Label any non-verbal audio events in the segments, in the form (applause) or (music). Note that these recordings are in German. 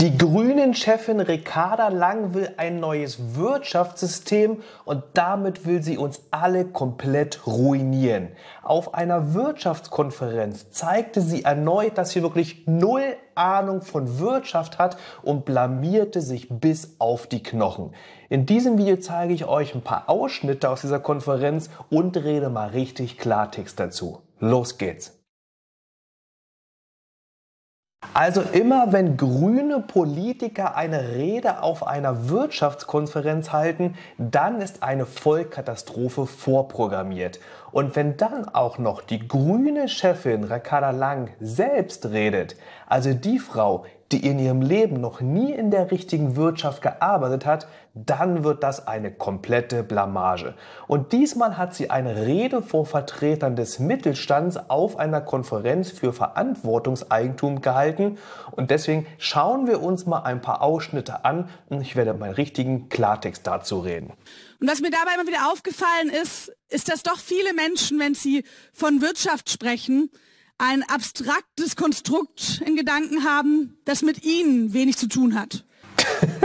Die Grünen-Chefin Ricarda Lang will ein neues Wirtschaftssystem und damit will sie uns alle komplett ruinieren. Auf einer Wirtschaftskonferenz zeigte sie erneut, dass sie wirklich null Ahnung von Wirtschaft hat und blamierte sich bis auf die Knochen. In diesem Video zeige ich euch ein paar Ausschnitte aus dieser Konferenz und rede mal richtig Klartext dazu. Los geht's! Also immer wenn grüne Politiker eine Rede auf einer Wirtschaftskonferenz halten, dann ist eine Vollkatastrophe vorprogrammiert. Und wenn dann auch noch die grüne Chefin Ricarda Lang selbst redet, also die Frau, die in ihrem Leben noch nie in der richtigen Wirtschaft gearbeitet hat, dann wird das eine komplette Blamage. Und diesmal hat sie eine Rede vor Vertretern des Mittelstands auf einer Konferenz für Verantwortungseigentum gehalten. Und deswegen schauen wir uns mal ein paar Ausschnitte an und ich werde meinen richtigen Klartext dazu reden. Und was mir dabei immer wieder aufgefallen ist, ist, dass doch viele Menschen, wenn sie von Wirtschaft sprechen, ein abstraktes Konstrukt in Gedanken haben, das mit Ihnen wenig zu tun hat. (laughs)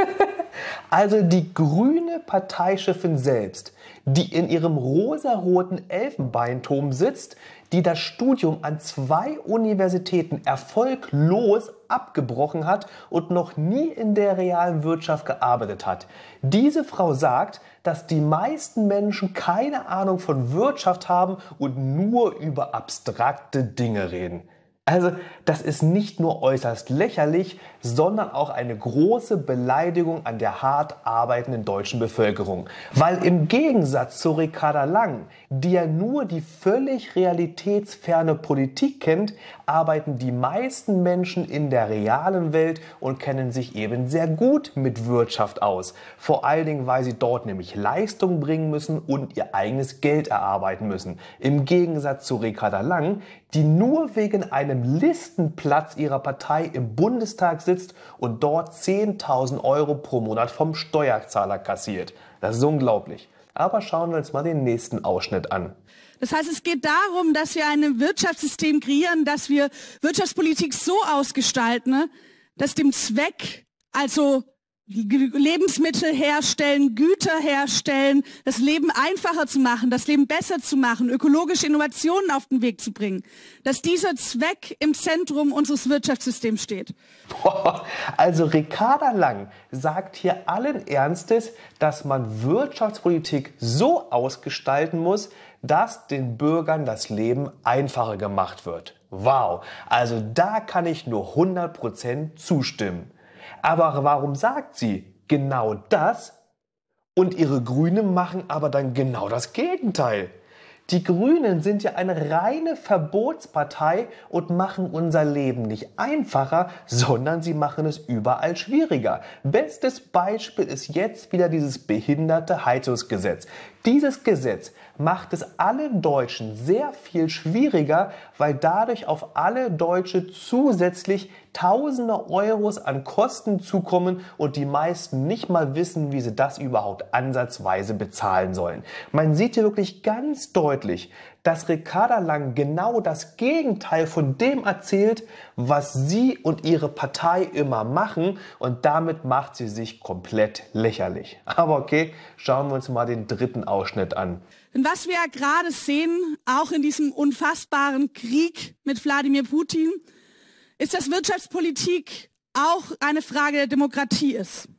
also die grüne Parteichefin selbst die in ihrem rosaroten Elfenbeinturm sitzt, die das Studium an zwei Universitäten erfolglos abgebrochen hat und noch nie in der realen Wirtschaft gearbeitet hat. Diese Frau sagt, dass die meisten Menschen keine Ahnung von Wirtschaft haben und nur über abstrakte Dinge reden. Also das ist nicht nur äußerst lächerlich, sondern auch eine große Beleidigung an der hart arbeitenden deutschen Bevölkerung. Weil im Gegensatz zu Ricarda Lang, die ja nur die völlig realitätsferne Politik kennt, arbeiten die meisten Menschen in der realen Welt und kennen sich eben sehr gut mit Wirtschaft aus. Vor allen Dingen, weil sie dort nämlich Leistung bringen müssen und ihr eigenes Geld erarbeiten müssen. Im Gegensatz zu Ricarda Lang, die nur wegen einer einem Listenplatz ihrer Partei im Bundestag sitzt und dort 10.000 Euro pro Monat vom Steuerzahler kassiert. Das ist unglaublich. Aber schauen wir uns mal den nächsten Ausschnitt an. Das heißt, es geht darum, dass wir ein Wirtschaftssystem kreieren, dass wir Wirtschaftspolitik so ausgestalten, ne, dass dem Zweck, also Lebensmittel herstellen, Güter herstellen, das Leben einfacher zu machen, das Leben besser zu machen, ökologische Innovationen auf den Weg zu bringen, dass dieser Zweck im Zentrum unseres Wirtschaftssystems steht. (laughs) also Ricarda Lang sagt hier allen Ernstes, dass man Wirtschaftspolitik so ausgestalten muss, dass den Bürgern das Leben einfacher gemacht wird. Wow, also da kann ich nur 100% zustimmen. Aber warum sagt sie genau das? Und ihre Grünen machen aber dann genau das Gegenteil. Die Grünen sind ja eine reine Verbotspartei und machen unser Leben nicht einfacher, sondern sie machen es überall schwieriger. Bestes Beispiel ist jetzt wieder dieses behinderte Heizungsgesetz. Dieses Gesetz macht es allen Deutschen sehr viel schwieriger, weil dadurch auf alle Deutsche zusätzlich Tausende Euros an Kosten zukommen und die meisten nicht mal wissen, wie sie das überhaupt ansatzweise bezahlen sollen. Man sieht hier wirklich ganz deutlich, dass Ricarda Lang genau das Gegenteil von dem erzählt, was sie und ihre Partei immer machen und damit macht sie sich komplett lächerlich. (laughs) Aber okay, schauen wir uns mal den dritten Ausschnitt an. Denn was wir ja gerade sehen, auch in diesem unfassbaren Krieg mit Wladimir Putin, ist, dass Wirtschaftspolitik auch eine Frage der Demokratie ist.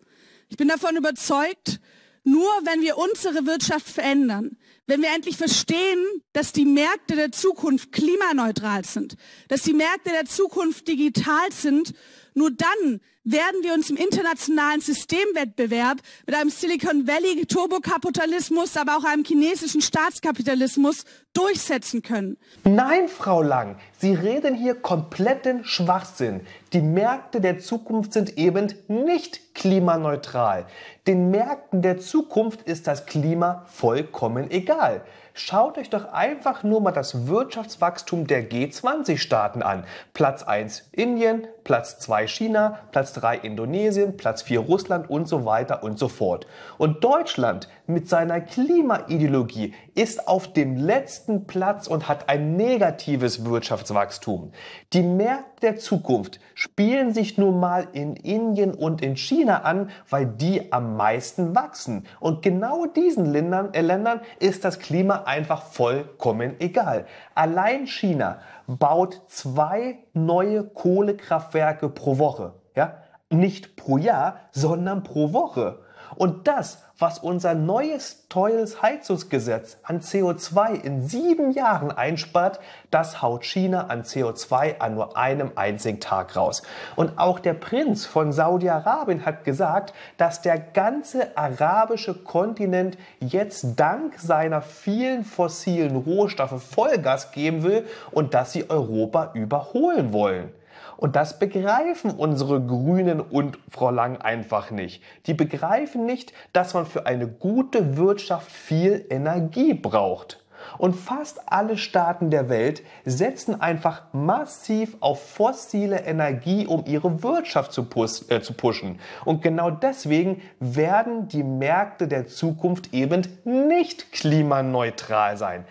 Ich bin davon überzeugt, nur wenn wir unsere Wirtschaft verändern, wenn wir endlich verstehen, dass die Märkte der Zukunft klimaneutral sind, dass die Märkte der Zukunft digital sind nur dann werden wir uns im internationalen Systemwettbewerb mit einem Silicon Valley Turbokapitalismus, aber auch einem chinesischen Staatskapitalismus durchsetzen können. Nein, Frau Lang, Sie reden hier kompletten Schwachsinn. Die Märkte der Zukunft sind eben nicht klimaneutral. Den Märkten der Zukunft ist das Klima vollkommen egal. Schaut euch doch einfach nur mal das Wirtschaftswachstum der G20-Staaten an. Platz 1 Indien, Platz 2 China, Platz 3 Indonesien, Platz 4 Russland und so weiter und so fort. Und Deutschland mit seiner Klimaideologie ist auf dem letzten Platz und hat ein negatives Wirtschaftswachstum. Die Märkte der Zukunft spielen sich nun mal in Indien und in China an, weil die am meisten wachsen. Und genau diesen Ländern, äh Ländern ist das Klima einfach vollkommen egal. Allein China baut zwei neue Kohlekraftwerke pro Woche. Ja? Nicht pro Jahr, sondern pro Woche. Und das, was unser neues teures Heizungsgesetz an CO2 in sieben Jahren einspart, das haut China an CO2 an nur einem einzigen Tag raus. Und auch der Prinz von Saudi-Arabien hat gesagt, dass der ganze arabische Kontinent jetzt dank seiner vielen fossilen Rohstoffe Vollgas geben will und dass sie Europa überholen wollen. Und das begreifen unsere Grünen und Frau Lang einfach nicht. Die begreifen nicht, dass man für eine gute Wirtschaft viel Energie braucht. Und fast alle Staaten der Welt setzen einfach massiv auf fossile Energie, um ihre Wirtschaft zu, pus äh, zu pushen. Und genau deswegen werden die Märkte der Zukunft eben nicht klimaneutral sein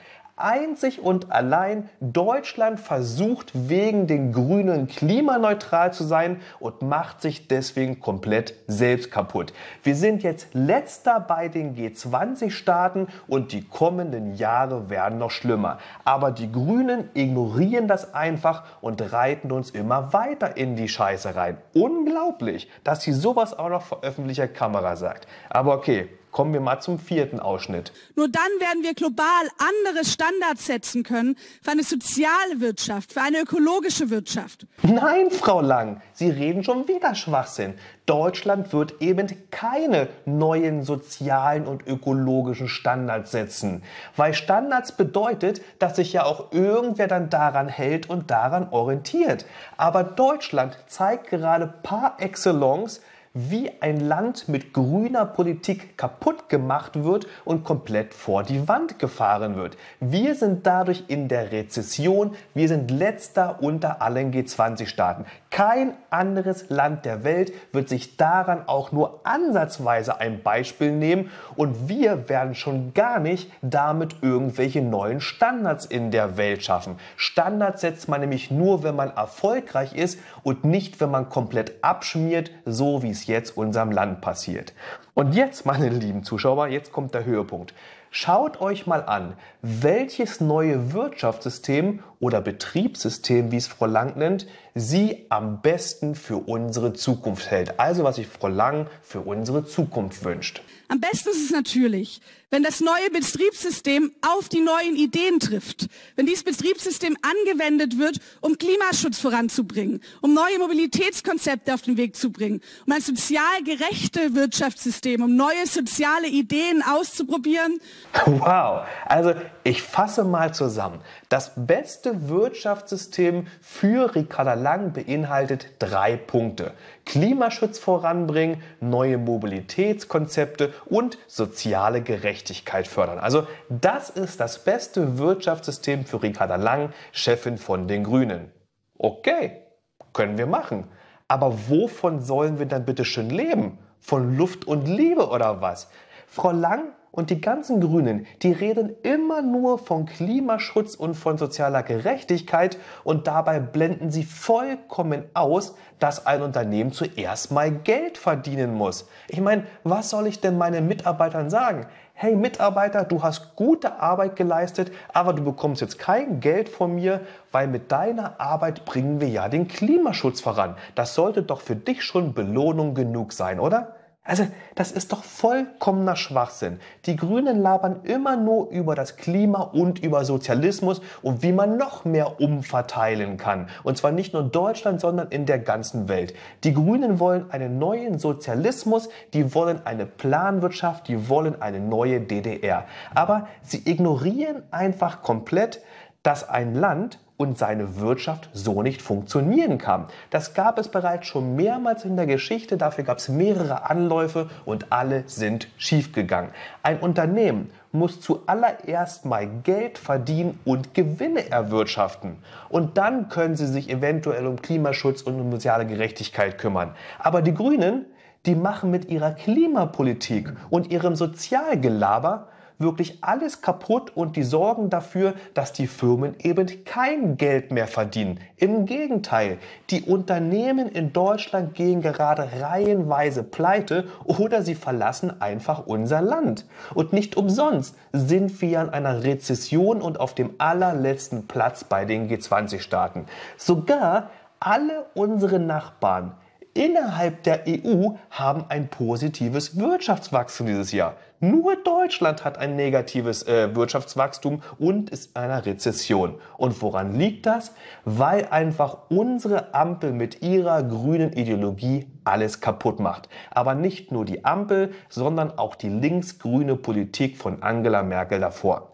einzig und allein Deutschland versucht wegen den Grünen klimaneutral zu sein und macht sich deswegen komplett selbst kaputt. Wir sind jetzt letzter bei den G20-Staaten und die kommenden Jahre werden noch schlimmer. Aber die Grünen ignorieren das einfach und reiten uns immer weiter in die Scheiße rein. Unglaublich, dass sie sowas auch noch vor öffentlicher Kamera sagt. Aber okay, Kommen wir mal zum vierten Ausschnitt. Nur dann werden wir global andere Standards setzen können für eine soziale Wirtschaft, für eine ökologische Wirtschaft. Nein, Frau Lang, Sie reden schon wieder Schwachsinn. Deutschland wird eben keine neuen sozialen und ökologischen Standards setzen. Weil Standards bedeutet, dass sich ja auch irgendwer dann daran hält und daran orientiert. Aber Deutschland zeigt gerade par excellence, wie ein Land mit grüner Politik kaputt gemacht wird und komplett vor die Wand gefahren wird. Wir sind dadurch in der Rezession. Wir sind letzter unter allen G20-Staaten. Kein anderes Land der Welt wird sich daran auch nur ansatzweise ein Beispiel nehmen und wir werden schon gar nicht damit irgendwelche neuen Standards in der Welt schaffen. Standards setzt man nämlich nur, wenn man erfolgreich ist und nicht, wenn man komplett abschmiert, so wie es jetzt unserem Land passiert. Und jetzt, meine lieben Zuschauer, jetzt kommt der Höhepunkt. Schaut euch mal an, welches neue Wirtschaftssystem oder Betriebssystem, wie es Frau Lang nennt, sie am besten für unsere Zukunft hält. Also was sich Frau Lang für unsere Zukunft wünscht. Am besten ist es natürlich, wenn das neue Betriebssystem auf die neuen Ideen trifft, wenn dieses Betriebssystem angewendet wird, um Klimaschutz voranzubringen, um neue Mobilitätskonzepte auf den Weg zu bringen, um ein sozial gerechtes Wirtschaftssystem, um neue soziale Ideen auszuprobieren. Wow, also ich fasse mal zusammen. Das beste Wirtschaftssystem für Ricarda Lang beinhaltet drei Punkte. Klimaschutz voranbringen, neue Mobilitätskonzepte und soziale Gerechtigkeit fördern. Also das ist das beste Wirtschaftssystem für Ricarda Lang, Chefin von den Grünen. Okay, können wir machen. Aber wovon sollen wir dann bitte schön leben? Von Luft und Liebe oder was? Frau Lang und die ganzen Grünen, die reden immer nur von Klimaschutz und von sozialer Gerechtigkeit und dabei blenden sie vollkommen aus, dass ein Unternehmen zuerst mal Geld verdienen muss. Ich meine, was soll ich denn meinen Mitarbeitern sagen? Hey Mitarbeiter, du hast gute Arbeit geleistet, aber du bekommst jetzt kein Geld von mir, weil mit deiner Arbeit bringen wir ja den Klimaschutz voran. Das sollte doch für dich schon Belohnung genug sein, oder? Also, das ist doch vollkommener Schwachsinn. Die Grünen labern immer nur über das Klima und über Sozialismus und wie man noch mehr umverteilen kann. Und zwar nicht nur in Deutschland, sondern in der ganzen Welt. Die Grünen wollen einen neuen Sozialismus, die wollen eine Planwirtschaft, die wollen eine neue DDR. Aber sie ignorieren einfach komplett, dass ein Land und seine Wirtschaft so nicht funktionieren kann. Das gab es bereits schon mehrmals in der Geschichte, dafür gab es mehrere Anläufe und alle sind schiefgegangen. Ein Unternehmen muss zuallererst mal Geld verdienen und Gewinne erwirtschaften. Und dann können sie sich eventuell um Klimaschutz und um soziale Gerechtigkeit kümmern. Aber die Grünen, die machen mit ihrer Klimapolitik und ihrem Sozialgelaber wirklich alles kaputt und die sorgen dafür, dass die Firmen eben kein Geld mehr verdienen. Im Gegenteil, die Unternehmen in Deutschland gehen gerade reihenweise pleite oder sie verlassen einfach unser Land. Und nicht umsonst sind wir an einer Rezession und auf dem allerletzten Platz bei den G20-Staaten. Sogar alle unsere Nachbarn innerhalb der EU haben ein positives Wirtschaftswachstum dieses Jahr. Nur Deutschland hat ein negatives äh, Wirtschaftswachstum und ist in einer Rezession. Und woran liegt das? Weil einfach unsere Ampel mit ihrer grünen Ideologie alles kaputt macht. Aber nicht nur die Ampel, sondern auch die linksgrüne Politik von Angela Merkel davor.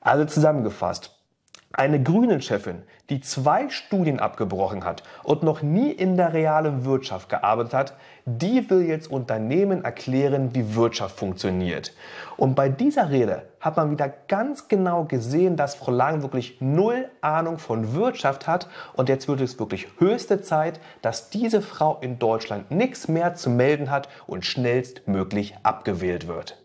Also zusammengefasst, eine Grünen-Chefin, die zwei Studien abgebrochen hat und noch nie in der realen Wirtschaft gearbeitet hat, die will jetzt Unternehmen erklären, wie Wirtschaft funktioniert. Und bei dieser Rede hat man wieder ganz genau gesehen, dass Frau Lang wirklich null Ahnung von Wirtschaft hat. Und jetzt wird es wirklich höchste Zeit, dass diese Frau in Deutschland nichts mehr zu melden hat und schnellstmöglich abgewählt wird.